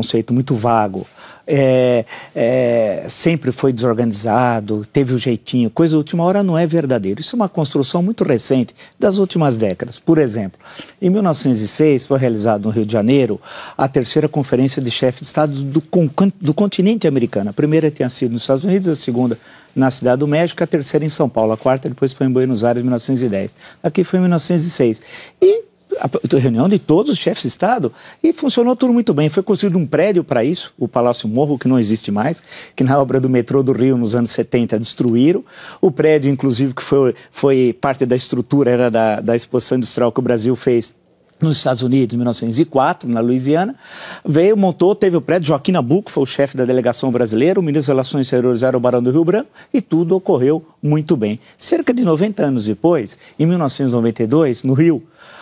conceito muito vago. É, é, sempre foi desorganizado, teve o um jeitinho, coisa da última hora não é verdadeiro. Isso é uma construção muito recente das últimas décadas. Por exemplo, em 1906 foi realizada no Rio de Janeiro a terceira conferência de chefes de Estado do, do continente americano. A primeira tinha sido nos Estados Unidos, a segunda na Cidade do México, a terceira em São Paulo, a quarta depois foi em Buenos Aires, em 1910. Aqui foi em 1906. E a reunião de todos os chefes de Estado e funcionou tudo muito bem. Foi construído um prédio para isso, o Palácio Morro, que não existe mais, que na obra do metrô do Rio nos anos 70 destruíram. O prédio, inclusive, que foi, foi parte da estrutura, era da, da exposição industrial que o Brasil fez nos Estados Unidos, em 1904, na Louisiana, veio, montou, teve o prédio, Joaquim Nabuco foi o chefe da delegação brasileira, o ministro das Relações Exteriores era o Barão do Rio Branco, e tudo ocorreu muito bem. Cerca de 90 anos depois, em 1992, no Rio,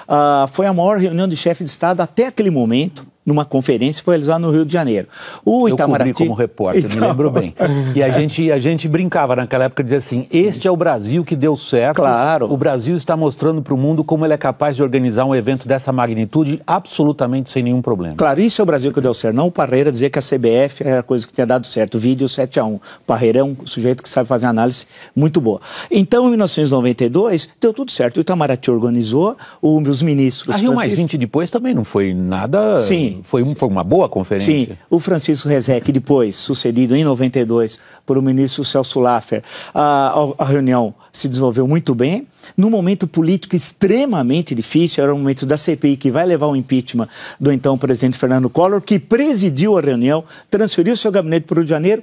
uh, foi a maior reunião de chefe de Estado até aquele momento, numa conferência, foi realizada no Rio de Janeiro. O Itamaraty... Eu cobri como repórter, então... me lembro bem. E a gente, a gente brincava naquela época, dizia assim, Sim. este é o Brasil que deu certo. Claro. O Brasil está mostrando para o mundo como ele é capaz de organizar um evento dessa magnitude absolutamente sem nenhum problema. Claro, isso é o Brasil que deu certo. Não o Parreira dizer que a CBF era é a coisa que tinha dado certo. vídeo 7 a 1 O Parreira é um sujeito que sabe fazer análise muito boa. Então, em 1992, deu tudo certo. O Itamaraty organizou, os ministros... A Rio mais 20 depois também não foi nada... Sim, foi, um, foi uma boa conferência? Sim. O Francisco Rezec, depois, sucedido em 92 por o ministro Celso Laffer, a, a reunião se desenvolveu muito bem. Num momento político extremamente difícil, era o momento da CPI que vai levar o impeachment do então presidente Fernando Collor, que presidiu a reunião, transferiu seu gabinete para o Rio de Janeiro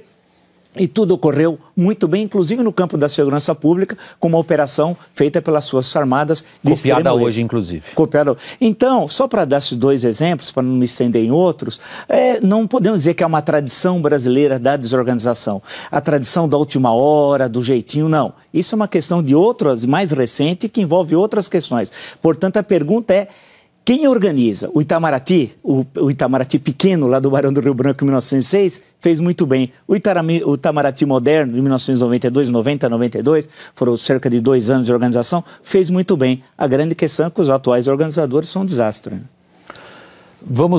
e tudo ocorreu muito bem, inclusive no campo da segurança pública, com uma operação feita pelas Forças Armadas. De Copiada hoje, inclusive. Copiada. Então, só para dar esses dois exemplos, para não me estender em outros, é, não podemos dizer que é uma tradição brasileira da desorganização. A tradição da última hora, do jeitinho, não. Isso é uma questão de outras, mais recente, que envolve outras questões. Portanto, a pergunta é quem organiza? O Itamaraty, o, o, Itamaraty pequeno, lá do Barão do Rio Branco, em 1906, fez muito bem. O, Itarami, o Itamaraty moderno, em 1992, 90, 92, foram cerca de dois anos de organização, fez muito bem. A grande questão é que os atuais organizadores são um desastre. Né? Vamos